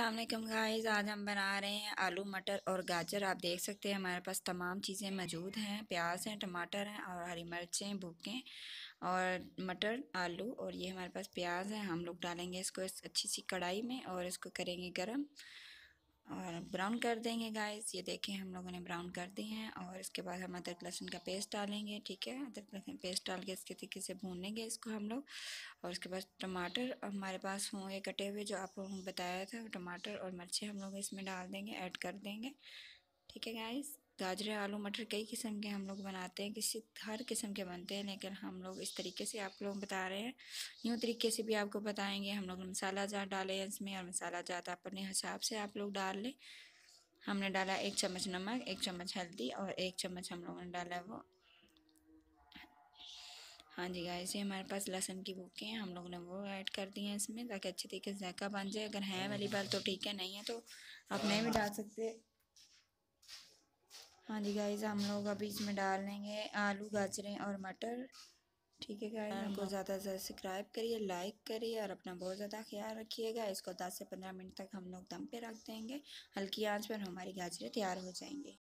अल्लाम गाइस आज हम बना रहे हैं आलू मटर और गाजर आप देख सकते हैं हमारे पास तमाम चीज़ें मौजूद हैं प्याज हैं टमाटर हैं और हरी मिर्चें भूखें और मटर आलू और ये हमारे पास प्याज है हम लोग डालेंगे इसको इस अच्छी सी कढ़ाई में और इसको करेंगे गर्म और ब्राउन कर देंगे गाइस ये देखें हम लोगों ने ब्राउन कर दिए हैं और इसके बाद हम अदरक लहसुन का पेस्ट डालेंगे ठीक है अदरक लहसुन पेस्ट डाल के इसके तरीके से भूनेंगे इसको हम लोग और उसके बाद टमाटर हमारे पास होंगे कटे हुए जो आप लोगों बताया था टमाटर और मिर्ची हम लोग इसमें डाल देंगे ऐड कर देंगे ठीक है गाइज़ गाजरे आलू मटर कई किस्म के हम लोग बनाते हैं किसी हर किस्म के बनते हैं लेकिन हम लोग इस तरीके से आप लोग बता रहे हैं न्यू तरीके से भी आपको बताएंगे हम लोग मसाला जहाँ डाले हैं इसमें और मसाला जहाँ अपने हिसाब से आप लोग डाल लें हमने डाला एक चम्मच नमक एक चम्मच हल्दी और एक चम्मच हम लोगों ने डाला वो हाँ जी गाय से हमारे पास लहसुन की बुके हैं हम लोगों ने वो ऐड कर दिए हैं इसमें ताकि अच्छे तरीके से जैका बन जाए अगर है वाली बार तो ठीक है नहीं है तो आप नहीं भी डाल सकते हाँ जी गाइज हम लोग अभी इसमें डाल लेंगे आलू गाजरें और मटर ठीक है गाइज हमको हाँ। ज़्यादा से ज़्यादा सब्सक्राइब करिए लाइक करिए और अपना बहुत ज़्यादा ख्याल रखिएगा इसको दस से पंद्रह मिनट तक हम लोग दम पे रख देंगे हल्की आंच पर हमारी गाजरें तैयार हो जाएंगी